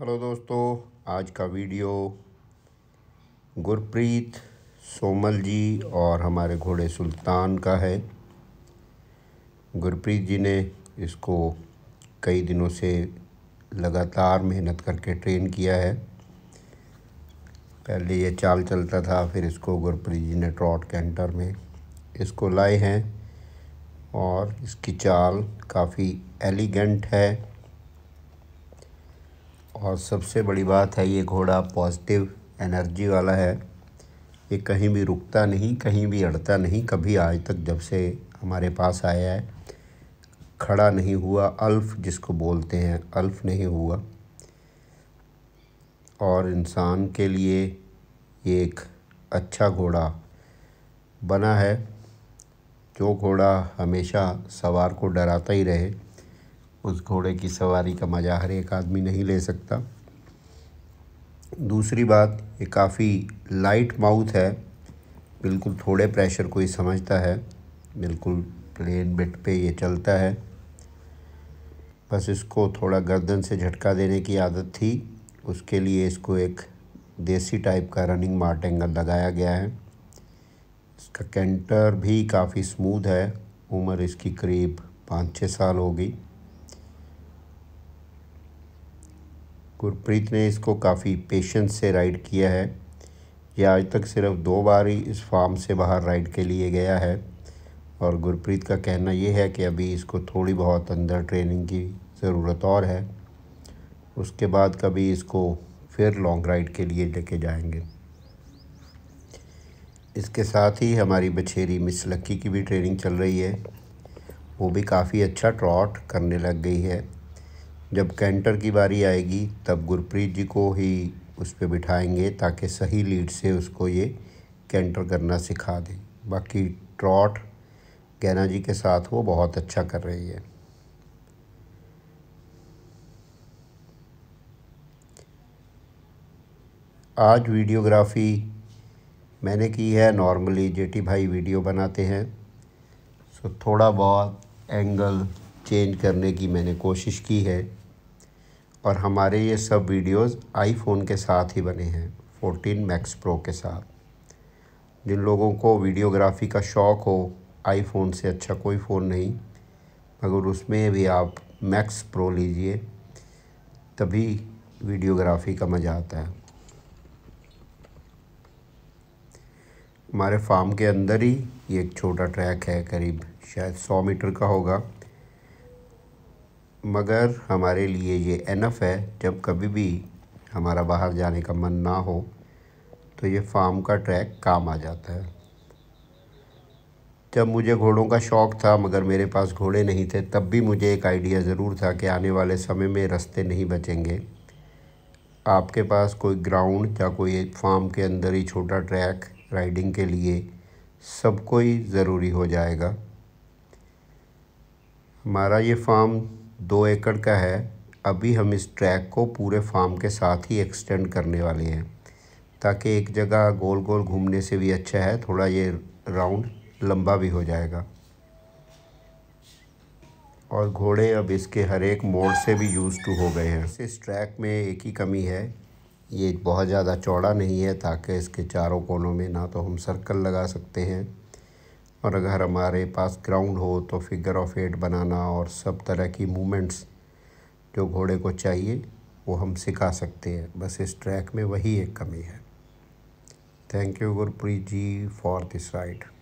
hello दोस्तों आज का वीडियो गुरप्रीत सोमल जी और हमारे घोड़े सुल्तान का है गुरप्रीत जी ने इसको कई दिनों से लगातार मेहनत करके ट्रेन किया है पहले ये चाल चलता था फिर इसको गुरप्रीत जी ने ट्रॉट कैंटर में इसको लाए हैं और इसकी चाल काफ़ी एलिगेंट है और सबसे बड़ी बात है ये घोड़ा पॉजिटिव एनर्जी वाला है ये कहीं भी रुकता नहीं कहीं भी अड़ता नहीं कभी आज तक जब से हमारे पास आया है खड़ा नहीं हुआ अल्फ जिसको बोलते हैं अल्फ नहीं हुआ और इंसान के लिए एक अच्छा घोड़ा बना है जो घोड़ा हमेशा सवार को डराता ही रहे उस घोड़े की सवारी का मज़ा हर एक आदमी नहीं ले सकता दूसरी बात ये काफ़ी लाइट माउथ है बिल्कुल थोड़े प्रेशर को ही समझता है बिल्कुल प्लेन बेट पे ये चलता है बस इसको थोड़ा गर्दन से झटका देने की आदत थी उसके लिए इसको एक देसी टाइप का रनिंग मार्ट एंगल लगाया गया है इसका कैंटर भी काफ़ी स्मूथ है उम्र इसकी करीब पाँच छः साल होगी गुरप्रीत ने इसको काफ़ी पेशेंस से राइड किया है ये आज तक सिर्फ दो बार ही इस फार्म से बाहर राइड के लिए गया है और गुरप्रीत का कहना यह है कि अभी इसको थोड़ी बहुत अंदर ट्रेनिंग की ज़रूरत और है उसके बाद कभी इसको फिर लॉन्ग राइड के लिए लेके जाएंगे इसके साथ ही हमारी बछेरी मिस लक्की की भी ट्रेनिंग चल रही है वो भी काफ़ी अच्छा ट्रॉट करने लग गई है जब कैंटर की बारी आएगी तब गुरप्रीत जी को ही उस पर बिठाएंगे ताकि सही लीड से उसको ये कैंटर करना सिखा दें बाकी ट्रॉट गैना जी के साथ वो बहुत अच्छा कर रही है आज वीडियोग्राफी मैंने की है नॉर्मली जेटी भाई वीडियो बनाते हैं सो थोड़ा बहुत एंगल चेंज करने की मैंने कोशिश की है और हमारे ये सब वीडियोस आईफोन के साथ ही बने हैं फोर्टीन मैक्स प्रो के साथ जिन लोगों को वीडियोग्राफी का शौक़ हो आईफोन से अच्छा कोई फ़ोन नहीं मगर उसमें भी आप मैक्स प्रो लीजिए तभी वीडियोग्राफी का मज़ा आता है हमारे फार्म के अंदर ही ये एक छोटा ट्रैक है करीब शायद सौ मीटर का होगा मगर हमारे लिए ये एनफ है जब कभी भी हमारा बाहर जाने का मन ना हो तो ये फार्म का ट्रैक काम आ जाता है जब मुझे घोड़ों का शौक़ था मगर मेरे पास घोड़े नहीं थे तब भी मुझे एक आइडिया ज़रूर था कि आने वाले समय में रास्ते नहीं बचेंगे आपके पास कोई ग्राउंड या कोई फार्म के अंदर ही छोटा ट्रैक राइडिंग के लिए सब कोई ज़रूरी हो जाएगा हमारा ये फार्म दो एकड़ का है अभी हम इस ट्रैक को पूरे फार्म के साथ ही एक्सटेंड करने वाले हैं ताकि एक जगह गोल गोल घूमने से भी अच्छा है थोड़ा ये राउंड लंबा भी हो जाएगा और घोड़े अब इसके हर एक मोड़ से भी यूज़ टू हो गए हैं इस ट्रैक में एक ही कमी है ये बहुत ज़्यादा चौड़ा नहीं है ताकि इसके चारों कोनों में ना तो हम सर्कल लगा सकते हैं और अगर हमारे पास ग्राउंड हो तो फिगर ऑफ एट बनाना और सब तरह की मूवमेंट्स जो घोड़े को चाहिए वो हम सिखा सकते हैं बस इस ट्रैक में वही एक कमी है thank you Gurpreet ji for this ride